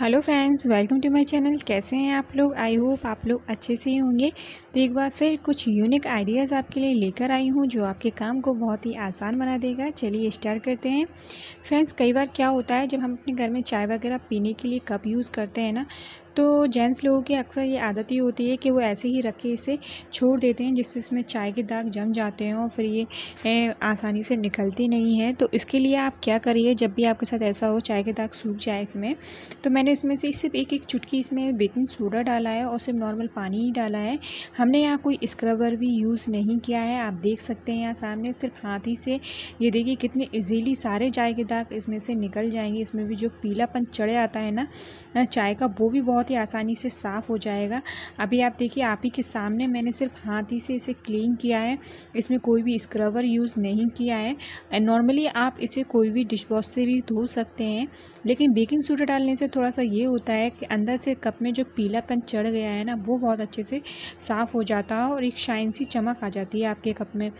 hello friends welcome to my channel कैसे हैं आप लोग आई होप आप लोग अच्छे से ही होंगे तो एक बार फिर कुछ यूनिक आइडियाज़ आपके लिए लेकर आई हूँ जो आपके काम को बहुत ही आसान बना देगा चलिए स्टार्ट करते हैं फ्रेंड्स कई बार क्या होता है जब हम अपने घर में चाय वगैरह पीने के लिए कप यूज़ करते हैं ना तो जेंट्स लोगों की अक्सर ये आदत ही होती है कि वो ऐसे ही रख के इसे छोड़ देते हैं जिससे इसमें चाय के दाग जम जाते हैं और फिर ये आसानी से निकलती नहीं है तो इसके लिए आप क्या करिए जब भी आपके साथ ऐसा हो चाय के दाग सूख जाए इसमें तो मैंने इसमें से सिर्फ एक एक चुटकी इसमें बेकिंग सोडा डाला है और सिर्फ नॉर्मल पानी ही डाला है हमने यहाँ कोई स्क्रबर भी यूज़ नहीं किया है आप देख सकते हैं यहाँ सामने सिर्फ हाथ ही से ये देखिए कितने ईजीली सारे चाय के दाग इसमें से निकल जाएंगे इसमें भी जो पीलापन चढ़े आता है ना चाय का वो भी बहुत बहुत ही आसानी से साफ़ हो जाएगा अभी आप देखिए आप ही के सामने मैंने सिर्फ हाथ ही से इसे क्लीन किया है इसमें कोई भी स्क्रबर यूज़ नहीं किया है नॉर्मली आप इसे कोई भी वॉश से भी धो सकते हैं लेकिन बेकिंग सोडा डालने से थोड़ा सा ये होता है कि अंदर से कप में जो पीलापन चढ़ गया है ना वो बहुत अच्छे से साफ़ हो जाता है और एक शाइन सी चमक आ जाती है आपके कप में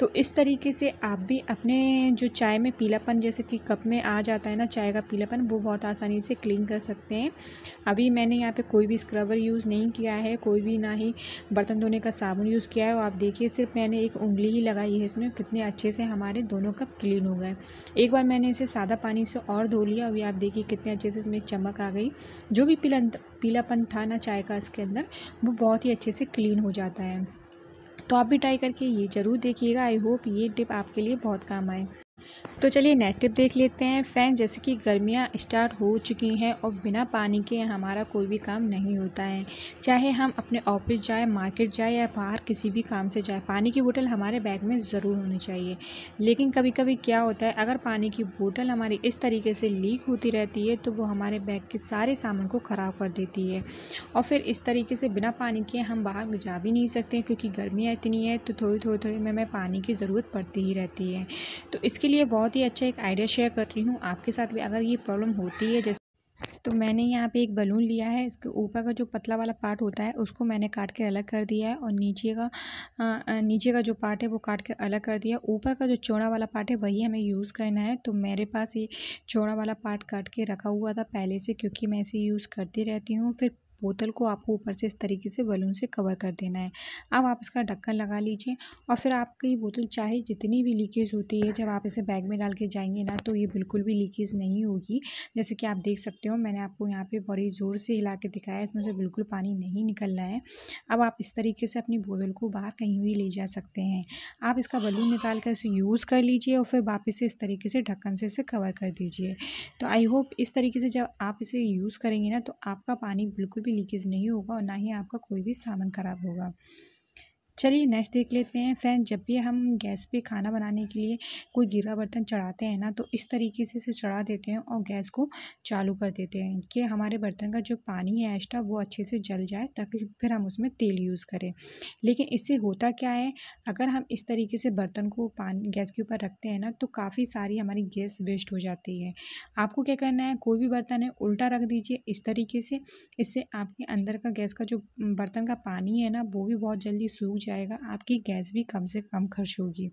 तो इस तरीके से आप भी अपने जो चाय में पीलापन जैसे कि कप में आ जाता है ना चाय का पीलापन वो बहुत आसानी से क्लीन कर सकते हैं अभी मैंने मैंने यहाँ पे कोई भी स्क्रबर यूज़ नहीं किया है कोई भी ना ही बर्तन धोने का साबुन यूज़ किया है और आप देखिए सिर्फ मैंने एक उंगली ही लगाई है इसमें कितने अच्छे से हमारे दोनों कप क्लीन हो गए एक बार मैंने इसे सादा पानी से और धो लिया अभी आप देखिए कितने अच्छे से इसमें चमक आ गई जो भी पीला पीलापन था ना चाय का इसके अंदर वो बहुत ही अच्छे से क्लीन हो जाता है तो आप भी ट्राई करके ये ज़रूर देखिएगा आई होप ये टिप आपके लिए बहुत काम आए तो चलिए नेक्स्ट टिप देख लेते हैं फैन जैसे कि गर्मियाँ स्टार्ट हो चुकी हैं और बिना पानी के हमारा कोई भी काम नहीं होता है चाहे हम अपने ऑफिस जाए मार्केट जाए या बाहर किसी भी काम से जाए पानी की बोतल हमारे बैग में ज़रूर होनी चाहिए लेकिन कभी कभी क्या होता है अगर पानी की बोतल हमारी इस तरीके से लीक होती रहती है तो वो हमारे बैग के सारे सामान को ख़राब कर देती है और फिर इस तरीके से बिना पानी के हम बाहर जा भी नहीं सकते क्योंकि गर्मियाँ इतनी है तो थोड़ी थोड़ी थोड़ी में हमें पानी की ज़रूरत पड़ती ही रहती है तो इसके लिए बहुत ही अच्छा एक आइडिया शेयर कर रही हूँ आपके साथ भी अगर ये प्रॉब्लम होती है जैसे तो मैंने यहाँ पे एक बलून लिया है इसके ऊपर का जो पतला वाला पार्ट होता है उसको मैंने काट के अलग कर दिया है और नीचे का नीचे का जो पार्ट है वो काट के अलग कर दिया ऊपर का जो चौड़ा वाला पार्ट है वही हमें यूज़ करना है तो मेरे पास ये चौड़ा वाला पार्ट काट के रखा हुआ था पहले से क्योंकि मैं इसे यूज़ करती रहती हूँ फिर बोतल को आपको ऊपर से इस तरीके से बलून से कवर कर देना है अब आप इसका ढक्कन लगा लीजिए और फिर आपकी बोतल चाहे जितनी भी लीकेज होती है जब आप इसे बैग में डाल के जाएंगे ना तो ये बिल्कुल भी लीकेज नहीं होगी जैसे कि आप देख सकते हो मैंने आपको यहाँ पर बड़ी ज़ोर से हिला के दिखाया इसमें से बिल्कुल पानी नहीं निकल रहा है अब आप इस तरीके से अपनी बोतल को बाहर कहीं भी ले जा सकते हैं आप इसका बलून निकाल कर इसे यूज़ कर लीजिए और फिर वापस से इस तरीके से ढक्कन से इसे कवर कर दीजिए तो आई होप इस तरीके से जब आप इसे यूज़ करेंगे ना तो आपका पानी बिल्कुल भी भी लीकेज नहीं होगा और ना ही आपका कोई भी सामान ख़राब होगा चलिए नेक्स्ट देख लेते हैं फैन जब भी हम गैस पे खाना बनाने के लिए कोई गिरा बर्तन चढ़ाते हैं ना तो इस तरीके से इसे चढ़ा देते हैं और गैस को चालू कर देते हैं कि हमारे बर्तन का जो पानी है एक्स्ट्रा वो अच्छे से जल जाए ताकि फिर हम उसमें तेल यूज़ करें लेकिन इससे होता क्या है अगर हम इस तरीके से बर्तन को पानी गैस के ऊपर रखते हैं ना तो काफ़ी सारी हमारी गैस वेस्ट हो जाती है आपको क्या करना है कोई भी बर्तन है उल्टा रख दीजिए इस तरीके से इससे आपके अंदर का गैस का जो बर्तन का पानी है ना वो भी बहुत जल्दी सूख जाए जाएगा आपकी गैस भी कम से कम खर्च होगी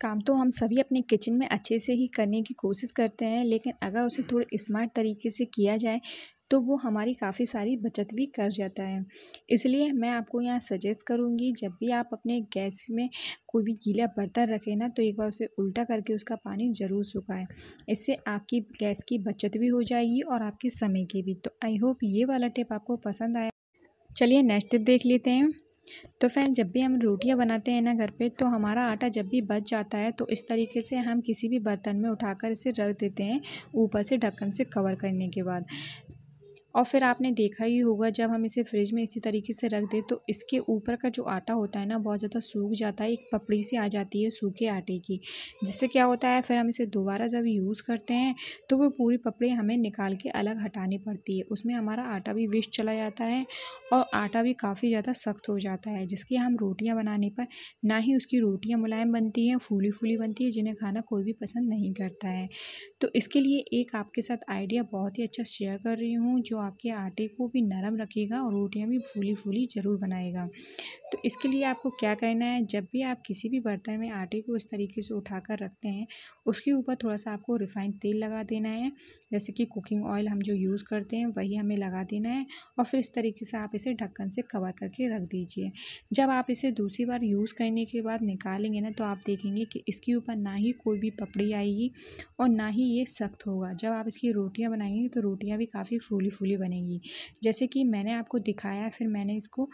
काम तो हम सभी अपने किचन में अच्छे से ही करने की कोशिश करते हैं लेकिन अगर उसे थोड़े स्मार्ट तरीके से किया जाए तो वो हमारी काफ़ी सारी बचत भी कर जाता है इसलिए मैं आपको यहाँ सजेस्ट करूँगी जब भी आप अपने गैस में कोई भी गीला बर्तन रखें ना तो एक बार उसे उल्टा करके उसका पानी ज़रूर सुखाएं इससे आपकी गैस की बचत भी हो जाएगी और आपके समय की भी तो आई होप ये वाला टिप आपको पसंद आया चलिए नेक्स्ट टिप देख लेते हैं तो फ्रेंड जब भी हम रोटियां बनाते हैं ना घर पे तो हमारा आटा जब भी बच जाता है तो इस तरीके से हम किसी भी बर्तन में उठाकर इसे रख देते हैं ऊपर से ढक्कन से कवर करने के बाद और फिर आपने देखा ही होगा जब हम इसे फ्रिज में इसी तरीके से रख दें तो इसके ऊपर का जो आटा होता है ना बहुत ज़्यादा सूख जाता है एक पपड़ी सी आ जाती है सूखे आटे की जिससे क्या होता है फिर हम इसे दोबारा जब यूज़ करते हैं तो वो पूरी पपड़ी हमें निकाल के अलग हटानी पड़ती है उसमें हमारा आटा भी वेस्ट चला जाता है और आटा भी काफ़ी ज़्यादा सख्त हो जाता है जिसकी हम रोटियाँ बनाने पर ना ही उसकी रोटियाँ मुलायम बनती हैं फूली फूली बनती है जिन्हें खाना कोई भी पसंद नहीं करता है तो इसके लिए एक आपके साथ आइडिया बहुत ही अच्छा शेयर कर रही हूँ जो आपके आटे को भी नरम रखेगा और रोटियां भी फूली फूली ज़रूर बनाएगा तो इसके लिए आपको क्या करना है जब भी आप किसी भी बर्तन में आटे को इस तरीके से उठा कर रखते हैं उसके ऊपर थोड़ा सा आपको रिफाइंड तेल लगा देना है जैसे कि कुकिंग ऑयल हम जो यूज़ करते हैं वही हमें लगा देना है और फिर इस तरीके से आप इसे ढक्कन से कवर करके रख दीजिए जब आप इसे दूसरी बार यूज़ करने के बाद निकालेंगे ना तो आप देखेंगे कि इसके ऊपर ना ही कोई भी पपड़ी आएगी और ना ही ये सख्त होगा जब आप इसकी रोटियाँ बनाएंगे तो रोटियाँ भी काफ़ी फूली फूली पूरी बनेगी जैसे कि मैंने आपको दिखाया फिर मैंने इसको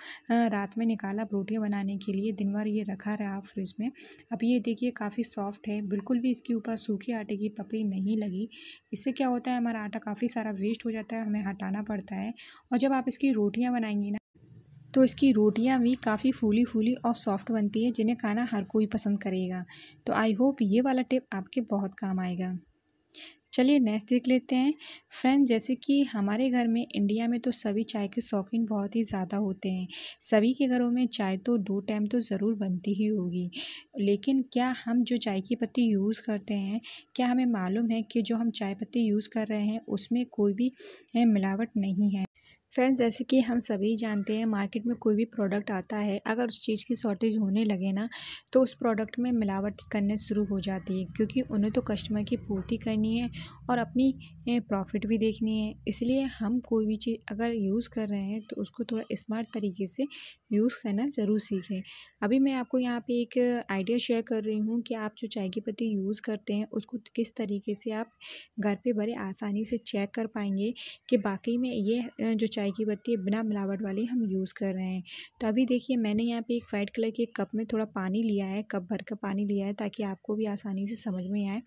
रात में निकाला रोटियाँ बनाने के लिए दिन भर ये रखा रहा फ्रिज में अब ये देखिए काफ़ी सॉफ्ट है बिल्कुल भी इसके ऊपर सूखे आटे की पपड़ी नहीं लगी इससे क्या होता है हमारा आटा काफ़ी सारा वेस्ट हो जाता है हमें हटाना पड़ता है और जब आप इसकी रोटियाँ बनाएंगी ना तो इसकी रोटियां भी काफ़ी फूली फूली और सॉफ्ट बनती है जिन्हें खाना हर कोई पसंद करेगा तो आई होप ये वाला टिप आपके बहुत काम आएगा चलिए नेक्स्ट देख लेते हैं फ्रेंड्स जैसे कि हमारे घर में इंडिया में तो सभी चाय के शौकीन बहुत ही ज़्यादा होते हैं सभी के घरों में चाय तो दो टाइम तो ज़रूर बनती ही होगी लेकिन क्या हम जो चाय की पत्ती यूज़ करते हैं क्या हमें मालूम है कि जो हम चाय पत्ती यूज़ कर रहे हैं उसमें कोई भी मिलावट नहीं है फ्रेंड्स जैसे कि हम सभी जानते हैं मार्केट में कोई भी प्रोडक्ट आता है अगर उस चीज़ की शॉर्टेज होने लगे ना तो उस प्रोडक्ट में मिलावट करने शुरू हो जाती है क्योंकि उन्हें तो कस्टमर की पूर्ति करनी है और अपनी प्रॉफिट भी देखनी है इसलिए हम कोई भी चीज़ अगर यूज़ कर रहे हैं तो उसको थोड़ा स्मार्ट तरीके से यूज़ करना ज़रूर सीखें अभी मैं आपको यहाँ पर एक आइडिया शेयर कर रही हूँ कि आप जो चाय की पत्ती यूज़ करते हैं उसको किस तरीके से आप घर पर बड़े आसानी से चेक कर पाएंगे कि बाकी में ये जो चाय की पत्ती बिना मिलावट वाली हम यूज़ कर रहे हैं तो अभी देखिए मैंने यहाँ पे एक वाइट कलर के कप में थोड़ा पानी लिया है कप भर का पानी लिया है ताकि आपको भी आसानी से समझ में आए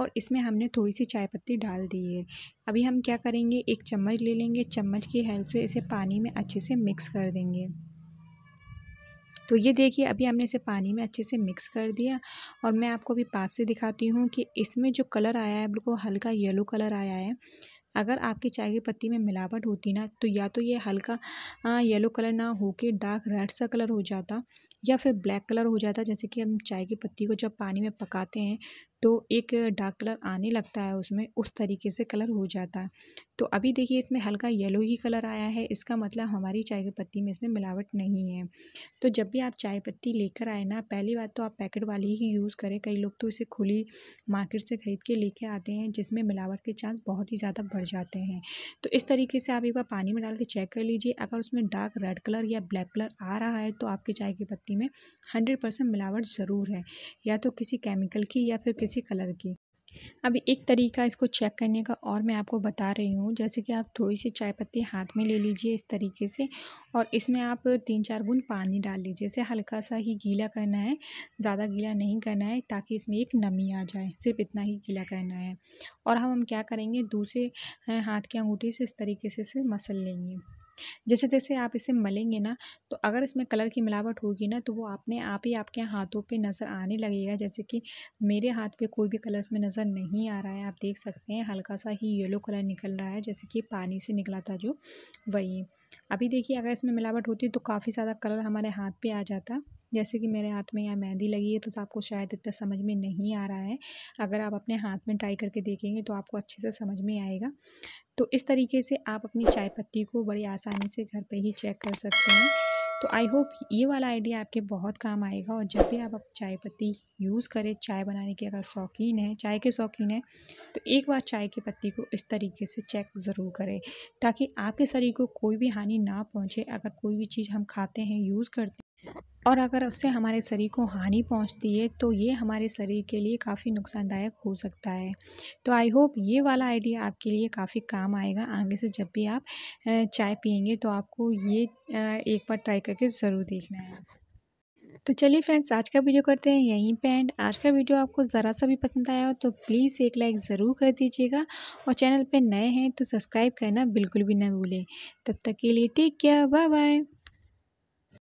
और इसमें हमने थोड़ी सी चाय पत्ती डाल दी है अभी हम क्या करेंगे एक चम्मच ले लेंगे चम्मच की हेल्प से इसे पानी में अच्छे से मिक्स कर देंगे तो ये देखिए अभी हमने इसे पानी में अच्छे से मिक्स कर दिया और मैं आपको अभी पास से दिखाती हूँ कि इसमें जो कलर आया है बिल्कुल हल्का येलो कलर आया है अगर आपकी चाय की पत्ती में मिलावट होती ना तो या तो ये हल्का येलो कलर ना हो के डार्क रेड सा कलर हो जाता या फिर ब्लैक कलर हो जाता जैसे कि हम चाय की पत्ती को जब पानी में पकाते हैं तो एक डार्क कलर आने लगता है उसमें उस तरीके से कलर हो जाता है तो अभी देखिए इसमें हल्का येलो ही कलर आया है इसका मतलब हमारी चाय की पत्ती में इसमें मिलावट नहीं है तो जब भी आप चाय पत्ती लेकर आए ना पहली बात तो आप पैकेट वाली ही यूज़ करें कई लोग तो इसे खुली मार्केट से ख़रीद के लेके आते हैं जिसमें मिलावट के चांस बहुत ही ज़्यादा बढ़ जाते हैं तो इस तरीके से आप एक बार पानी में डाल के चेक कर लीजिए अगर उसमें डार्क रेड कलर या ब्लैक कलर आ रहा है तो आपकी चाय की पत्ती में हंड्रेड मिलावट ज़रूर है या तो किसी केमिकल की या फिर किसी से कलर की अब एक तरीका इसको चेक करने का और मैं आपको बता रही हूँ जैसे कि आप थोड़ी सी चाय पत्ती हाथ में ले लीजिए इस तरीके से और इसमें आप तीन चार बूंद पानी डाल लीजिए इसे हल्का सा ही गीला करना है ज़्यादा गीला नहीं करना है ताकि इसमें एक नमी आ जाए सिर्फ इतना ही गीला करना है और हम हम क्या करेंगे दूसरे हाथ की अंगूठी से इस तरीके से इसे मसल लेंगे जैसे तैसे आप इसे मलेंगे ना तो अगर इसमें कलर की मिलावट होगी ना तो वो अपने आप ही आपके हाथों पे नज़र आने लगेगा जैसे कि मेरे हाथ पे कोई भी कलर इसमें नज़र नहीं आ रहा है आप देख सकते हैं हल्का सा ही येलो कलर निकल रहा है जैसे कि पानी से निकला था जो वही अभी देखिए अगर इसमें मिलावट होती तो काफ़ी ज़्यादा कलर हमारे हाथ पर आ जाता जैसे कि मेरे हाथ में यहाँ मेहंदी लगी है तो, तो आपको शायद इतना समझ में नहीं आ रहा है अगर आप अपने हाथ में ट्राई करके देखेंगे तो आपको अच्छे से समझ में आएगा तो इस तरीके से आप अपनी चाय पत्ती को बड़ी आसानी से घर पर ही चेक कर सकते हैं तो आई होप ये वाला आइडिया आपके बहुत काम आएगा और जब भी आप, आप चाय पत्ती यूज़ करें चाय बनाने के अगर शौकीन है चाय के शौकीन है तो एक बार चाय की पत्ती को इस तरीके से चेक ज़रूर करें ताकि आपके शरीर को कोई भी हानि ना पहुंचे अगर कोई भी चीज़ हम खाते हैं यूज़ करते हैं और अगर उससे हमारे शरीर को हानि पहुंचती है तो ये हमारे शरीर के लिए काफ़ी नुकसानदायक हो सकता है तो आई होप ये वाला आइडिया आपके लिए काफ़ी काम आएगा आगे से जब भी आप चाय पियेंगे तो आपको ये एक बार ट्राई करके ज़रूर देखना है तो चलिए फ्रेंड्स आज का वीडियो करते हैं यहीं पे एंड आज का वीडियो आपको ज़रा सा भी पसंद आया हो तो प्लीज़ एक लाइक ज़रूर कर दीजिएगा और चैनल पे नए हैं तो सब्सक्राइब करना बिल्कुल भी ना भूलें तब तक के लिए टेक केयर बाय बाय